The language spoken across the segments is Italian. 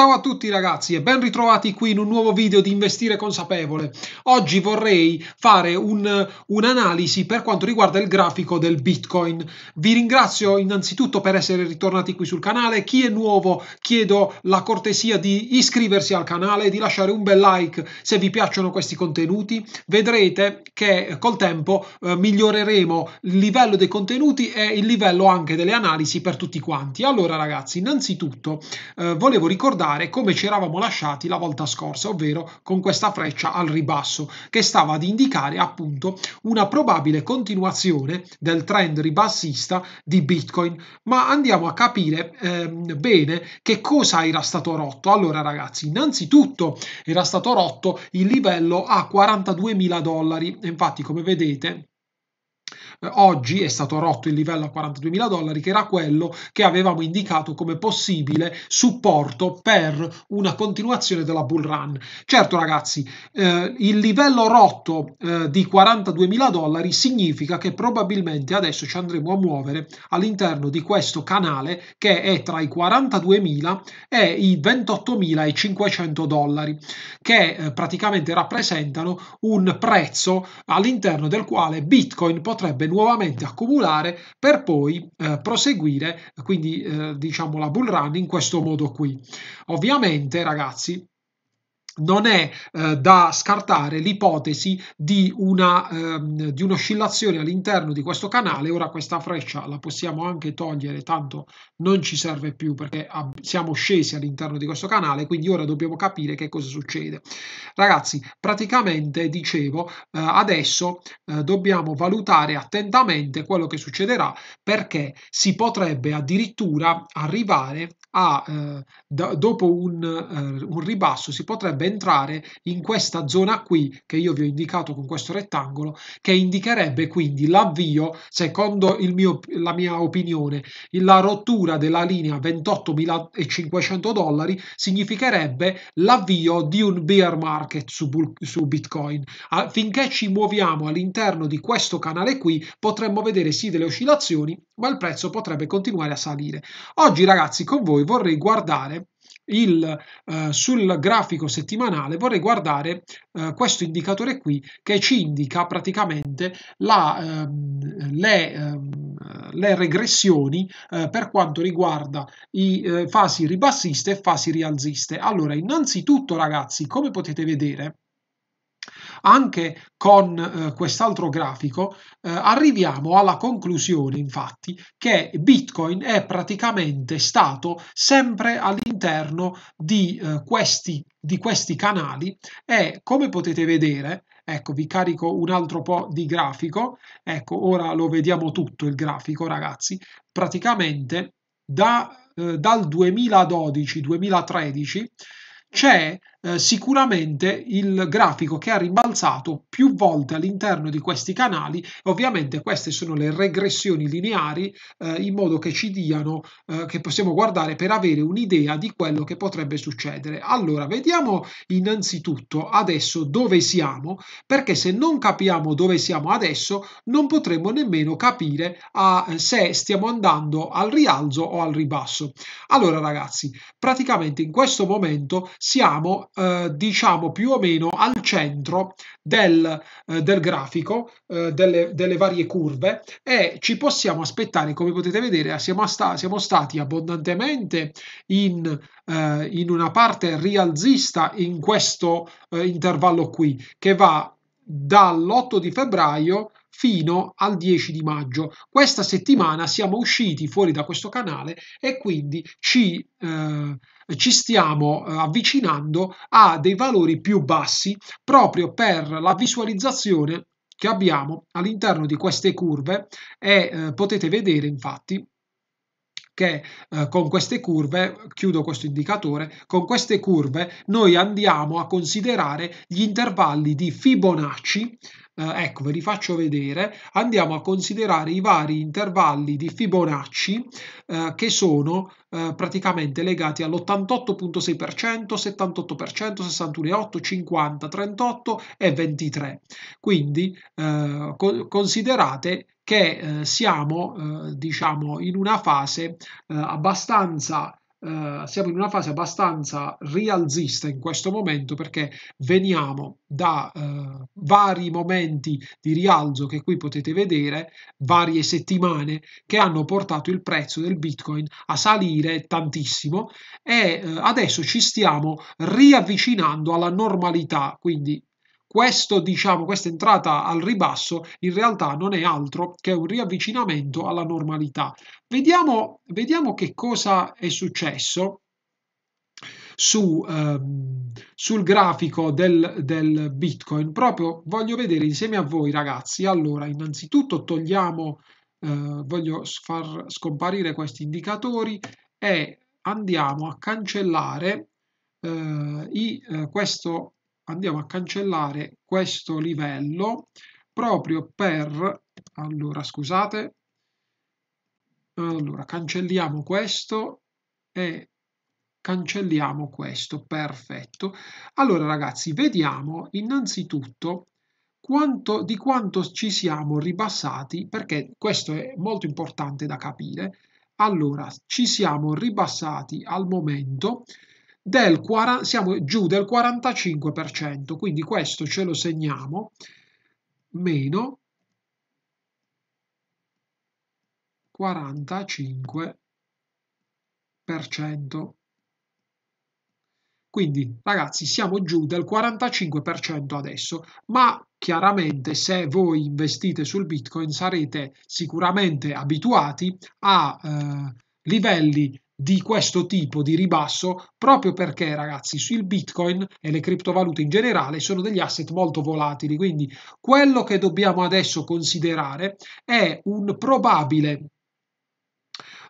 Ciao a tutti ragazzi e ben ritrovati qui in un nuovo video di Investire Consapevole. Oggi vorrei fare un'analisi per quanto riguarda il grafico del Bitcoin. Vi ringrazio innanzitutto per essere ritornati qui sul canale. Chi è nuovo chiedo la cortesia di iscriversi al canale e di lasciare un bel like se vi piacciono questi contenuti. Vedrete che col tempo eh, miglioreremo il livello dei contenuti e il livello anche delle analisi per tutti quanti. Allora ragazzi, innanzitutto eh, volevo ricordare completare come ci eravamo lasciati la volta scorsa, ovvero con questa freccia al ribasso che stava ad indicare appunto una probabile continuazione del trend ribassista di Bitcoin. Ma andiamo a capire ehm, bene che cosa era stato rotto. Allora ragazzi, innanzitutto era stato rotto il livello a 42 mila dollari, infatti come vedete oggi è stato rotto il livello a 42.000 dollari, che era quello che avevamo indicato come possibile supporto per una continuazione della bull run. Certo ragazzi, eh, il livello rotto eh, di 42.000 dollari significa che probabilmente adesso ci andremo a muovere all'interno di questo canale che è tra i 42.000 e i 28.500 dollari, che eh, praticamente rappresentano un prezzo all'interno del quale Bitcoin potrebbe nuovamente accumulare per poi eh, proseguire, quindi eh, diciamo la bull run in questo modo qui. Ovviamente ragazzi non è eh, da scartare l'ipotesi di, una, ehm, di un'oscillazione all'interno di questo canale. Ora questa freccia la possiamo anche togliere, tanto non ci serve più perché ab- siamo scesi all'interno di questo canale, quindi ora dobbiamo capire che cosa succede. Ragazzi, praticamente dicevo, eh, adesso eh, dobbiamo valutare attentamente quello che succederà perché si potrebbe addirittura arrivare a, eh, da- dopo un, eh, un ribasso, si potrebbe entrare in questa zona qui che io vi ho indicato con questo rettangolo che indicherebbe quindi l'avvio, secondo mio, la mia opinione, la rottura della linea 28.500 dollari significherebbe l'avvio di un bear market su, su Bitcoin. A, finché ci muoviamo all'interno di questo canale qui potremmo vedere sì delle oscillazioni ma il prezzo potrebbe continuare a salire. Oggi ragazzi con voi vorrei guardare il, eh, sul grafico settimanale vorrei guardare eh, questo indicatore qui che ci indica praticamente la, ehm, le, ehm, le, regressioni eh, per quanto riguarda i eh, fasi ribassiste e fasi rialziste. Allora, innanzitutto ragazzi, come potete vedere, anche con eh, quest'altro grafico eh, arriviamo alla conclusione, infatti, che Bitcoin è praticamente stato sempre all'interno di, eh, questi, di questi canali e come potete vedere Ecco, vi carico un altro po' di grafico. Ecco, ora lo vediamo tutto il grafico, ragazzi. Praticamente da, eh, dal 2012-2013 c'è eh, sicuramente il grafico che ha rimbalzato più volte all'interno di questi canali, ovviamente queste sono le regressioni lineari eh, in modo che ci diano, eh, che possiamo guardare per avere un'idea di quello che potrebbe succedere. Allora, vediamo innanzitutto adesso dove siamo, perché se non capiamo dove siamo adesso, non potremo nemmeno capire a, eh, se stiamo andando al rialzo o al ribasso. Allora ragazzi, praticamente in questo momento siamo eh, diciamo più o meno al centro del, eh, del grafico, eh, delle, delle, varie curve e ci possiamo aspettare, come potete vedere, siamo, sta- siamo stati abbondantemente in, eh, in, una parte rialzista in questo eh, intervallo qui, che va dall'8 di febbraio fino al 10 di maggio. Questa settimana siamo usciti fuori da questo canale e quindi ci, eh, ci stiamo eh, avvicinando a dei valori più bassi proprio per la visualizzazione che abbiamo all'interno di queste curve e eh, potete vedere infatti che, eh, con queste curve, chiudo questo indicatore, con queste curve noi andiamo a considerare gli intervalli di Fibonacci eh, ecco ve li faccio vedere, andiamo a considerare i vari intervalli di Fibonacci eh, che sono eh, praticamente legati all'88.6%, 78%, 61,8%, 50, 38 e 23. Quindi eh, co considerate che eh, siamo eh, diciamo in una fase abbastanza eh, siamo in una fase abbastanza rialzista in questo momento perché veniamo da eh, vari momenti di rialzo che qui potete vedere, varie settimane che hanno portato il prezzo del Bitcoin a salire tantissimo e eh, adesso ci stiamo riavvicinando alla normalità, quindi questo, diciamo, questa entrata al ribasso in realtà non è altro che un riavvicinamento alla normalità. Vediamo, vediamo che cosa è successo su, ehm, sul grafico del, del, Bitcoin. Proprio voglio vedere insieme a voi ragazzi. Allora, innanzitutto togliamo, eh, voglio far scomparire questi indicatori e andiamo a cancellare eh, i, eh, questo andiamo a cancellare questo livello proprio per allora scusate allora cancelliamo questo e cancelliamo questo perfetto allora ragazzi vediamo innanzitutto quanto, di quanto ci siamo ribassati perché questo è molto importante da capire allora ci siamo ribassati al momento del siamo giù del 45%, quindi questo ce lo segniamo, meno 45%. Quindi ragazzi siamo giù del 45% adesso, ma chiaramente se voi investite sul Bitcoin sarete sicuramente abituati a eh, livelli di questo tipo di ribasso proprio perché ragazzi sul bitcoin e le criptovalute in generale sono degli asset molto volatili quindi quello che dobbiamo adesso considerare è un probabile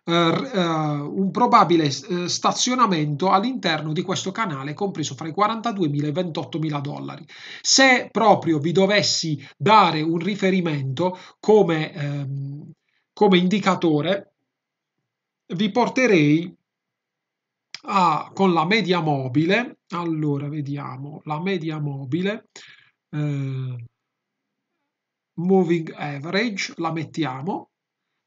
Uh, uh, un probabile uh, stazionamento all'interno di questo canale compreso fra i 42.000 e i 28.000 dollari. Se proprio vi dovessi dare un riferimento come, um, come indicatore, vi porterei a, con la media mobile, allora vediamo la media mobile, eh, moving average, la mettiamo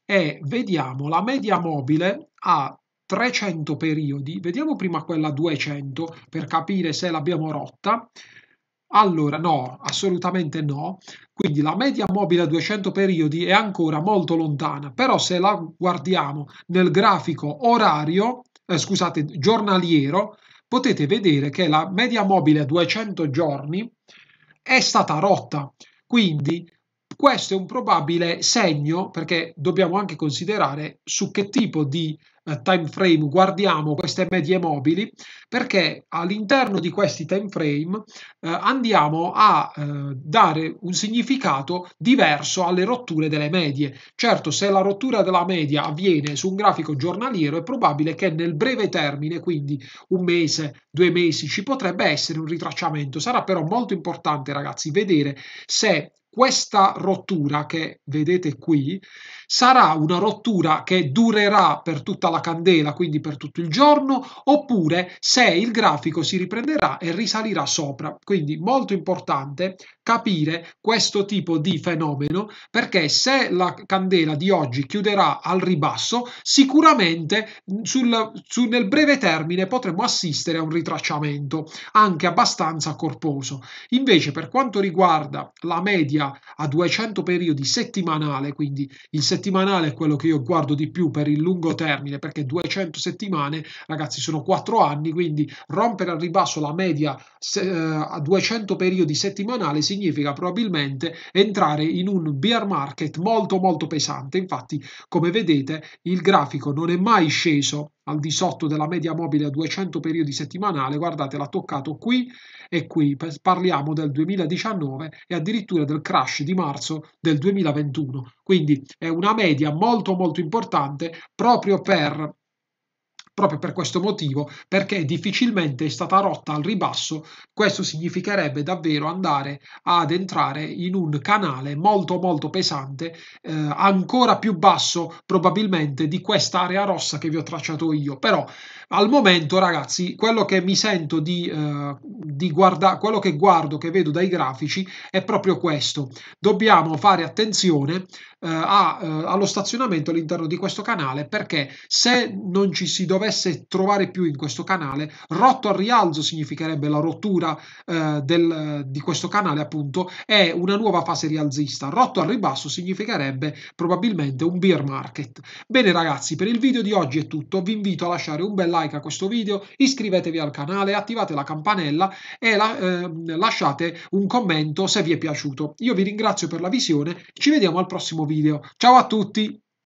e vediamo la media mobile a 300 periodi, vediamo prima quella a 200 per capire se l'abbiamo rotta, allora no, assolutamente no. Quindi la media mobile a 200 periodi è ancora molto lontana, però se la guardiamo nel grafico orario, eh, scusate, giornaliero, potete vedere che la media mobile a 200 giorni è stata rotta. Quindi questo è un probabile segno perché dobbiamo anche considerare su che tipo di eh, time frame guardiamo queste medie mobili perché all'interno di questi time frame eh, andiamo a eh, dare un significato diverso alle rotture delle medie. Certo, se la rottura della media avviene su un grafico giornaliero è probabile che nel breve termine, quindi un mese, due mesi, ci potrebbe essere un ritracciamento. Sarà però molto importante, ragazzi, vedere se questa rottura che vedete qui Sarà una rottura che durerà per tutta la candela, quindi per tutto il giorno, oppure se il grafico si riprenderà e risalirà sopra. Quindi molto importante capire questo tipo di fenomeno perché se la candela di oggi chiuderà al ribasso, sicuramente sul, su, nel breve termine potremo assistere a un ritracciamento anche abbastanza corposo. Invece per quanto riguarda la media a 200 periodi settimanale, quindi il 60%, settimanale è quello che io guardo di più per il lungo termine, perché 200 settimane, ragazzi, sono 4 anni, quindi rompere al ribasso la media eh, a 200 periodi settimanali significa probabilmente entrare in un bear market molto molto pesante. Infatti, come vedete, il grafico non è mai sceso al di sotto della media mobile a 200 periodi settimanale, guardate l'ha toccato qui e qui, parliamo del 2019 e addirittura del crash di marzo del 2021, quindi è una media molto molto importante proprio per proprio per questo motivo, perché difficilmente è stata rotta al ribasso, questo significherebbe davvero andare ad entrare in un canale molto molto pesante, eh, ancora più basso probabilmente di quest'area rossa che vi ho tracciato io, però al momento ragazzi quello che mi sento di, eh, di guardare, quello che guardo, che vedo dai grafici è proprio questo, dobbiamo fare attenzione eh, a, eh, allo stazionamento all'interno di questo canale perché se non ci si dovesse trovare più in questo canale, rotto al rialzo significherebbe la rottura eh, del, di questo canale appunto e una nuova fase rialzista, rotto al ribasso significherebbe probabilmente un beer market. Bene ragazzi, per il video di oggi è tutto, vi invito a lasciare un bel like a questo video, iscrivetevi al canale, attivate la campanella e la, eh, lasciate un commento se vi è piaciuto. Io vi ringrazio per la visione, ci vediamo al prossimo video video. Ciao a tutti!